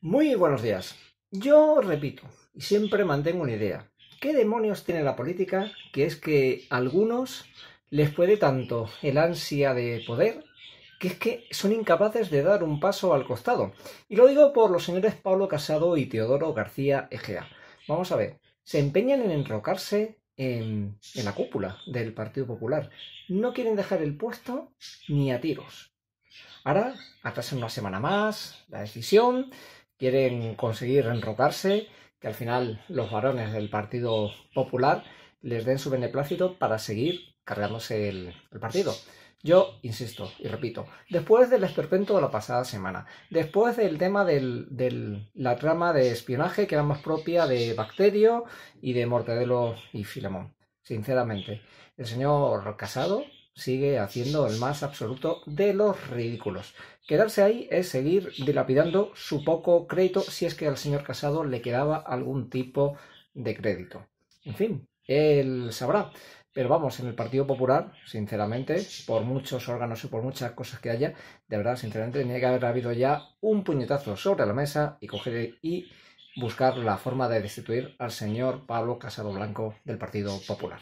Muy buenos días. Yo repito, y siempre mantengo una idea. ¿Qué demonios tiene la política? Que es que a algunos les puede tanto el ansia de poder que es que son incapaces de dar un paso al costado. Y lo digo por los señores Pablo Casado y Teodoro García Egea. Vamos a ver, se empeñan en enrocarse en, la cúpula del Partido Popular. No quieren dejar el puesto ni a tiros. Ahora en una semana más la decisión, quieren conseguir enrocarse, que al final los varones del Partido Popular les den su beneplácito para seguir cargándose el, partido. Yo insisto y repito, después del esperpento de la pasada semana, después del tema de la trama de espionaje que era más propia de Bacterio y de Mortadelo y Filemón, sinceramente, el señor Casado sigue haciendo el más absoluto de los ridículos. Quedarse ahí es seguir dilapidando su poco crédito si es que al señor Casado le quedaba algún tipo de crédito. En fin, él sabrá. Pero vamos, en el Partido Popular, sinceramente, por muchos órganos y por muchas cosas que haya, de verdad, sinceramente, tenía que haber habido ya un puñetazo sobre la mesa y coger y buscar la forma de destituir al señor Pablo Casado Blanco del Partido Popular.